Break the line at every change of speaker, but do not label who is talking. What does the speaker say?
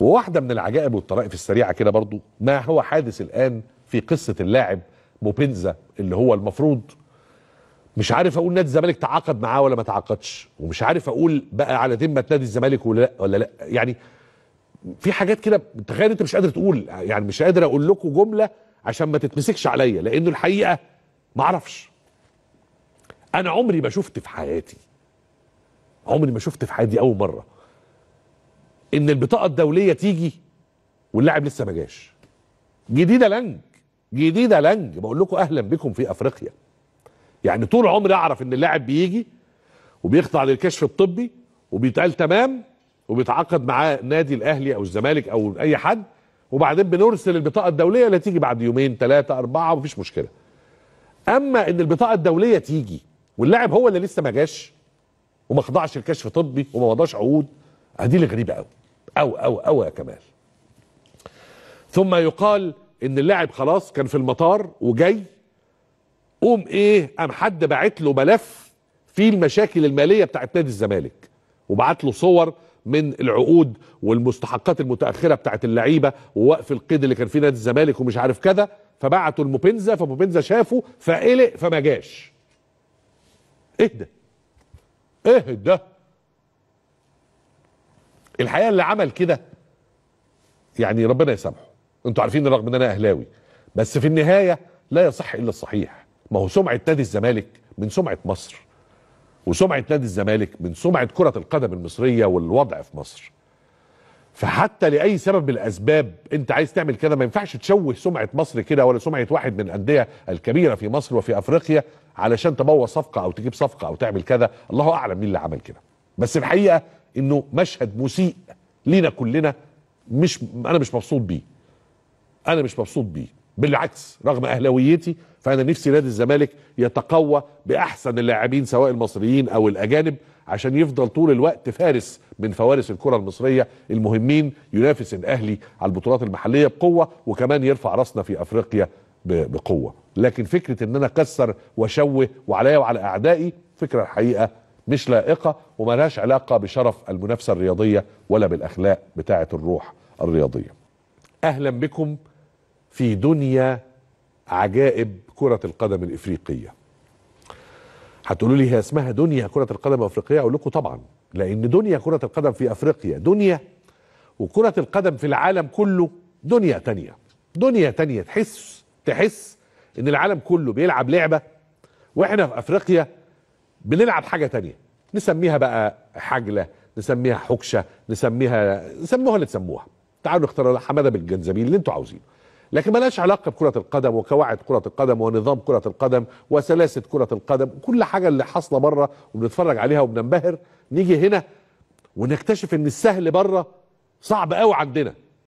وواحده من العجائب والطرائف السريعه كده برضو ما هو حادث الان في قصه اللاعب موبينزا اللي هو المفروض مش عارف اقول نادي الزمالك تعاقد معاه ولا ما تعاقدش ومش عارف اقول بقى على ذمه نادي الزمالك ولا لا ولا لا يعني في حاجات كده تخيل انت مش قادر تقول يعني مش قادر اقول لكم جمله عشان ما تتمسكش عليا لانه الحقيقه ما اعرفش انا عمري ما شفت في حياتي عمري ما شفت في حياتي اول مره ان البطاقه الدوليه تيجي واللاعب لسه ما جاش جديده لانج جديده لانج بقول لكم اهلا بكم في افريقيا يعني طول عمري اعرف ان اللاعب بيجي وبيخضع للكشف الطبي وبيتقال تمام وبيتعاقد معاه نادي الاهلي او الزمالك او اي حد وبعدين بنرسل البطاقه الدوليه اللي تيجي بعد يومين ثلاثه اربعه ومفيش مشكله اما ان البطاقه الدوليه تيجي واللاعب هو اللي لسه ما جاش وما خضعش لكشف طبي وما وضعش عقود دي اللي غريبه قوي أو أو أو يا كمال ثم يقال ان اللاعب خلاص كان في المطار وجاي قوم ايه قام حد باعت له ملف فيه المشاكل الماليه بتاعت نادي الزمالك وبعت له صور من العقود والمستحقات المتاخره بتاعت اللعيبه ووقف القيد اللي كان فيه نادي الزمالك ومش عارف كذا فبعتوا لموبينزا فمبنزة شافه فقلق فما جاش اهدى اهدى الحقيقه اللي عمل كده يعني ربنا يسامحه انتوا عارفين رغم ان انا اهلاوي بس في النهايه لا يصح الا الصحيح ما هو سمعه نادي الزمالك من سمعه مصر وسمعه نادي الزمالك من سمعه كره القدم المصريه والوضع في مصر فحتى لاي سبب من الاسباب انت عايز تعمل كده ما ينفعش تشوه سمعه مصر كده ولا سمعه واحد من الانديه الكبيره في مصر وفي افريقيا علشان تبوظ صفقه او تجيب صفقه او تعمل كذا الله اعلم مين اللي عمل كده بس الحقيقه انه مشهد مسيء لينا كلنا مش انا مش مبسوط بيه انا مش مبسوط بيه بالعكس رغم اهلاويتي فانا نفسي نادي الزمالك يتقوى باحسن اللاعبين سواء المصريين او الاجانب عشان يفضل طول الوقت فارس من فوارس الكره المصريه المهمين ينافس الاهلي على البطولات المحليه بقوه وكمان يرفع راسنا في افريقيا بقوه لكن فكره ان انا اكسر واشوه وعليا وعلى اعدائي فكره الحقيقه مش لائقة وملهاش علاقة بشرف المنافسة الرياضية ولا بالأخلاق بتاعة الروح الرياضية أهلا بكم في دنيا عجائب كرة القدم الإفريقية هتقولوا لي هي اسمها دنيا كرة القدم الأفريقية أقول لكم طبعا لأن دنيا كرة القدم في أفريقيا دنيا وكرة القدم في العالم كله دنيا تانية دنيا تانية تحس تحس إن العالم كله بيلعب لعبة وإحنا في أفريقيا بنلعب حاجه تانية نسميها بقى حجله نسميها حكشه نسميها سموها اللي تسموها تعالوا نختار حماده بالجنزبيل اللي انتوا عاوزينه لكن ملاش علاقه بكره القدم وقواعد كره القدم ونظام كره القدم وسلاسه كره القدم كل حاجه اللي حاصله بره وبنتفرج عليها وبننبهر نيجي هنا ونكتشف ان السهل بره صعب قوي عندنا